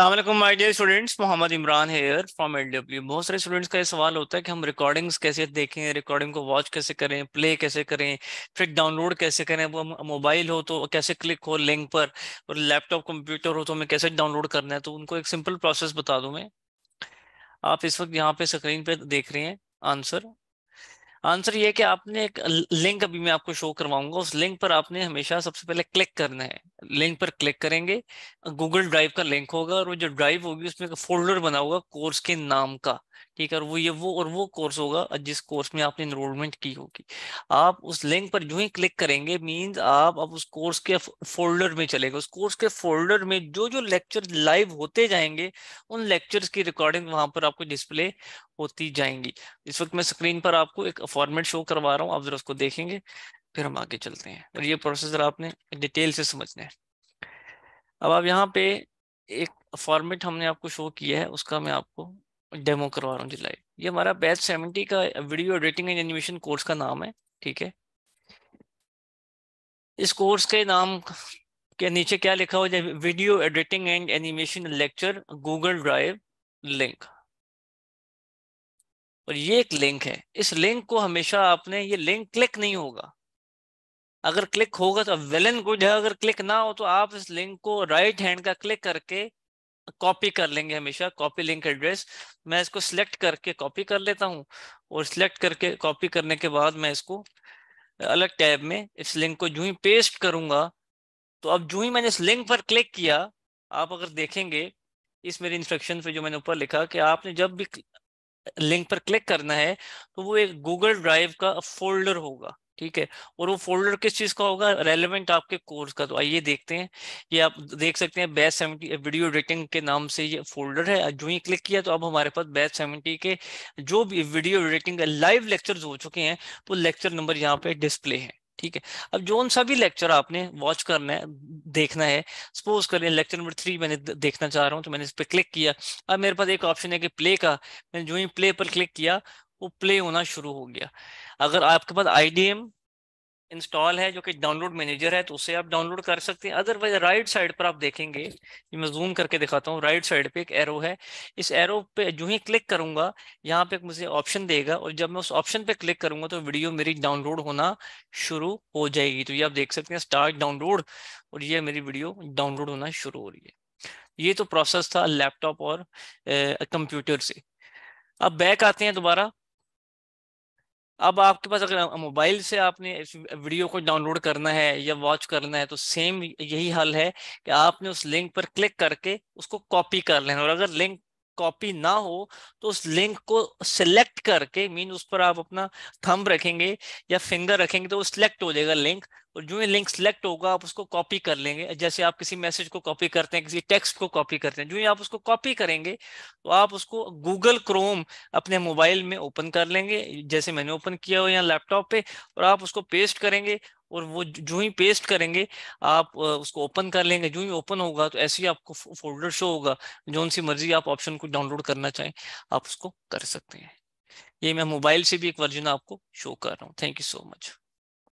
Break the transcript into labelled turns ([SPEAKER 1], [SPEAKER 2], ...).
[SPEAKER 1] अल्लाम my dear students Mohammad Imran here from L W बहुत सारे स्टूडेंट्स का ये सवाल होता है कि हम रिकॉर्डिंग्स कैसे देखें रिकॉर्डिंग को वॉच कैसे करें प्ले कैसे करें फिर डाउनलोड कैसे करें वो मोबाइल हो तो कैसे क्लिक हो लिंक पर और लैपटॉप कंप्यूटर हो तो हमें कैसे डाउनलोड करना है तो उनको एक सिंपल प्रोसेस बता दूँ मैं आप इस वक्त यहाँ पे स्क्रीन पर देख रहे हैं आंसर आंसर ये कि आपने एक लिंक अभी मैं आपको शो करवाऊंगा उस लिंक पर आपने हमेशा सबसे पहले क्लिक करना है लिंक पर क्लिक करेंगे गूगल ड्राइव का लिंक होगा और वो जो ड्राइव होगी उसमें एक फोल्डर बना होगा कोर्स के नाम का ठीक है और वो ये वो और वो कोर्स होगा जिस कोर्स में आपने इनरोलमेंट की होगी आप उस लिंक पर जो ही क्लिक करेंगे मींस आप अब उस कोर्स के फोल्डर में चलेंगे उस कोर्स के फोल्डर में जो जो लेक्चर लाइव होते जाएंगे उन लेक्चर्स की रिकॉर्डिंग वहां पर आपको डिस्प्ले होती जाएंगी इस वक्त मैं स्क्रीन पर आपको एक फॉर्मेट शो करवा रहा हूँ आप जरा उसको देखेंगे फिर हम आगे चलते हैं और ये प्रोसेसर आपने डिटेल से समझना है अब आप यहाँ पे एक फॉर्मेट हमने आपको शो किया है उसका मैं आपको डेमो करवा रहा हूँ जी लाइव ये हमारा बैच सेवेंटी का video editing and animation course का नाम है ठीक है इस कोर्स के नाम के नीचे क्या लिखा हो जाए video editing and animation lecture Google Drive link और ये एक लिंक है इस लिंक को हमेशा आपने ये लिंक क्लिक नहीं होगा अगर क्लिक होगा तो वेल एंड गुड है अगर क्लिक ना हो तो आप इस लिंक को राइट हैंड का क्लिक करके कॉपी कर लेंगे हमेशा कॉपी लिंक एड्रेस मैं इसको सिलेक्ट करके कॉपी कर लेता हूँ और सिलेक्ट करके कॉपी करने के बाद मैं इसको अलग टैब में इस लिंक को जू ही पेस्ट करूंगा तो अब जू ही मैंने इस लिंक पर क्लिक किया आप अगर देखेंगे इस मेरे इंस्ट्रक्शन पे जो मैंने ऊपर लिखा कि आपने जब भी लिंक पर क्लिक करना है तो वो एक गूगल ड्राइव का फोल्डर होगा ठीक है और वो फोल्डर किस चीज का होगा रेलेवेंट आपके कोर्स का तो आइए देखते हैं ये आप देख सकते हैं बैच सेवेंटी वीडियो एडिटिंग के नाम से ये फोल्डर है जो ही क्लिक किया तो अब हमारे पास बैच सेवेंटी के जो भी वीडियो एडिटिंग लाइव लेक्चर हो चुके हैं तो लेक्चर नंबर यहाँ पे डिस्प्ले है ठीक है अब जो उन सभी लेक्चर आपने वॉच करना है देखना है सपोज करें लेक्चर नंबर थ्री मैंने देखना चाह रहा हूँ तो मैंने इस पर क्लिक किया अब मेरे पास एक ऑप्शन है कि प्ले का मैंने जो ही प्ले पर क्लिक किया वो प्ले होना शुरू हो गया अगर आपके पास आई इंस्टॉल है जो कि डाउनलोड मैनेजर है तो उसे आप डाउनलोड कर सकते हैं अदरवाइज राइट साइड पर आप देखेंगे मैं जूम करके दिखाता हूँ राइट साइड पे एक एरो है इस एरो पे जो ही क्लिक करूंगा यहाँ पे मुझे ऑप्शन देगा और जब मैं उस ऑप्शन पे क्लिक करूंगा तो वीडियो मेरी डाउनलोड होना शुरू हो जाएगी तो ये आप देख सकते हैं स्टार्ट डाउनलोड और ये मेरी वीडियो डाउनलोड होना शुरू हो रही है ये तो प्रोसेस था लैपटॉप और कंप्यूटर से अब बैक आते हैं दोबारा अब आपके पास अगर मोबाइल से आपने वीडियो को डाउनलोड करना है या वॉच करना है तो सेम यही हल है कि आपने उस लिंक पर क्लिक करके उसको कॉपी कर लेना और अगर लिंक कॉपी ना हो तो उस लिंक को सिलेक्ट करके मीन उस पर आप अपना थंब रखेंगे या फिंगर रखेंगे तो वो सिलेक्ट हो जाएगा लिंक और जो ये लिंक सिलेक्ट होगा आप उसको कॉपी कर लेंगे जैसे आप किसी मैसेज को कॉपी करते हैं किसी टेक्स्ट को कॉपी करते हैं जो ही आप उसको कॉपी करेंगे तो आप उसको गूगल क्रोम अपने मोबाइल में ओपन कर लेंगे जैसे मैंने ओपन किया हो या लैपटॉप पे और आप उसको पेस्ट करेंगे और वो जो ही पेस्ट करेंगे आप उसको ओपन कर लेंगे जो ही ओपन होगा तो ऐसे ही आपको फोल्डर शो होगा जो सी मर्जी आप ऑप्शन को डाउनलोड करना चाहें आप उसको कर सकते हैं ये मैं मोबाइल से भी एक वर्जन आपको शो कर रहा हूँ थैंक यू सो मच